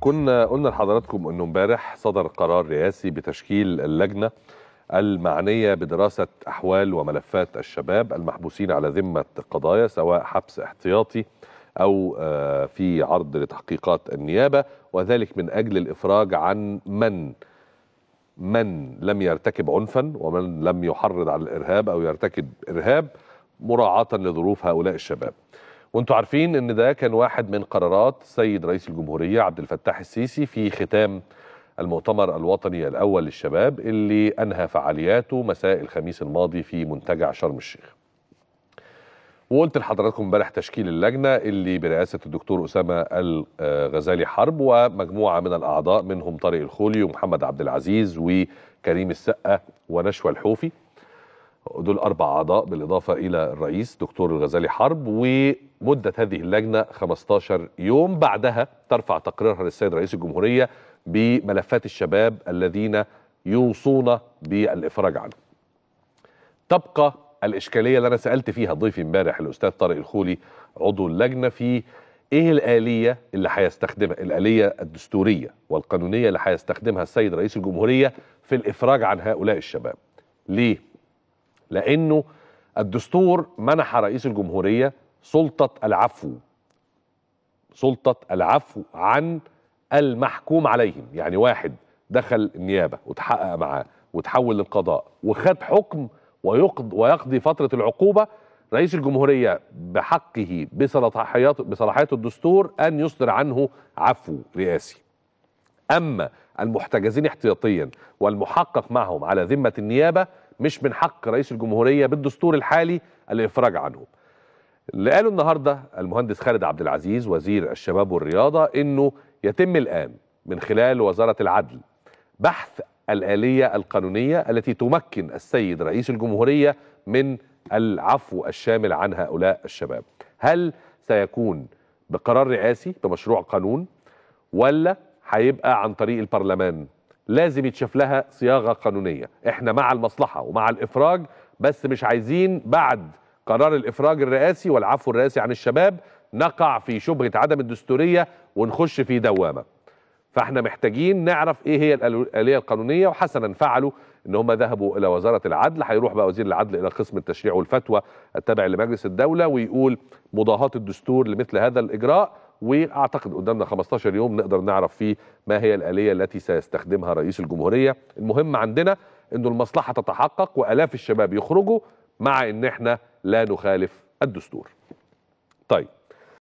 كنا قلنا لحضراتكم انه امبارح صدر قرار رئاسي بتشكيل اللجنه المعنيه بدراسه احوال وملفات الشباب المحبوسين على ذمه قضايا سواء حبس احتياطي او آه، في عرض لتحقيقات النيابه وذلك من اجل الافراج عن من من لم يرتكب عنفا ومن لم يحرض على الارهاب او يرتكب ارهاب مراعاه لظروف هؤلاء الشباب. وانتم عارفين ان ده كان واحد من قرارات سيد رئيس الجمهورية عبد الفتاح السيسي في ختام المؤتمر الوطني الأول للشباب اللي أنهى فعالياته مساء الخميس الماضي في منتجع شرم الشيخ وقلت لحضراتكم امبارح تشكيل اللجنة اللي برئاسة الدكتور أسامة الغزالي حرب ومجموعة من الأعضاء منهم طارق الخولي ومحمد عبد العزيز وكريم السقة ونشوى الحوفي دول أربع أعضاء بالإضافة إلى الرئيس دكتور الغزالي حرب ومدة هذه اللجنة 15 يوم بعدها ترفع تقريرها للسيد رئيس الجمهورية بملفات الشباب الذين يوصون بالإفراج عنه تبقى الإشكالية اللي أنا سألت فيها ضيفي امبارح الأستاذ طارق الخولي عضو اللجنة في ايه الآلية اللي هيستخدمها الآلية الدستورية والقانونية اللي هيستخدمها السيد رئيس الجمهورية في الإفراج عن هؤلاء الشباب ليه لأنه الدستور منح رئيس الجمهورية سلطة العفو سلطة العفو عن المحكوم عليهم يعني واحد دخل النيابة وتحقق معاه وتحول للقضاء وخد حكم ويقض ويقضي فترة العقوبة رئيس الجمهورية بحقه بصلاحيات بصلاحيات الدستور أن يصدر عنه عفو رئاسي أما المحتجزين احتياطيا والمحقق معهم على ذمة النيابة مش من حق رئيس الجمهوريه بالدستور الحالي الافراج عنهم. اللي قاله النهارده المهندس خالد عبد العزيز وزير الشباب والرياضه انه يتم الان من خلال وزاره العدل بحث الاليه القانونيه التي تمكن السيد رئيس الجمهوريه من العفو الشامل عن هؤلاء الشباب. هل سيكون بقرار رئاسي بمشروع قانون ولا هيبقى عن طريق البرلمان؟ لازم يتشاف لها صياغه قانونيه احنا مع المصلحه ومع الافراج بس مش عايزين بعد قرار الافراج الرئاسي والعفو الرئاسي عن الشباب نقع في شبهه عدم الدستوريه ونخش في دوامه فاحنا محتاجين نعرف ايه هي الاليه القانونيه وحسنا فعلوا ان هم ذهبوا الى وزاره العدل هيروح بقى وزير العدل الى قسم التشريع والفتوى التابع لمجلس الدوله ويقول مضاهاه الدستور لمثل هذا الاجراء واعتقد قدامنا 15 يوم نقدر نعرف فيه ما هي الاليه التي سيستخدمها رئيس الجمهوريه المهم عندنا انه المصلحه تتحقق والاف الشباب يخرجوا مع ان احنا لا نخالف الدستور طيب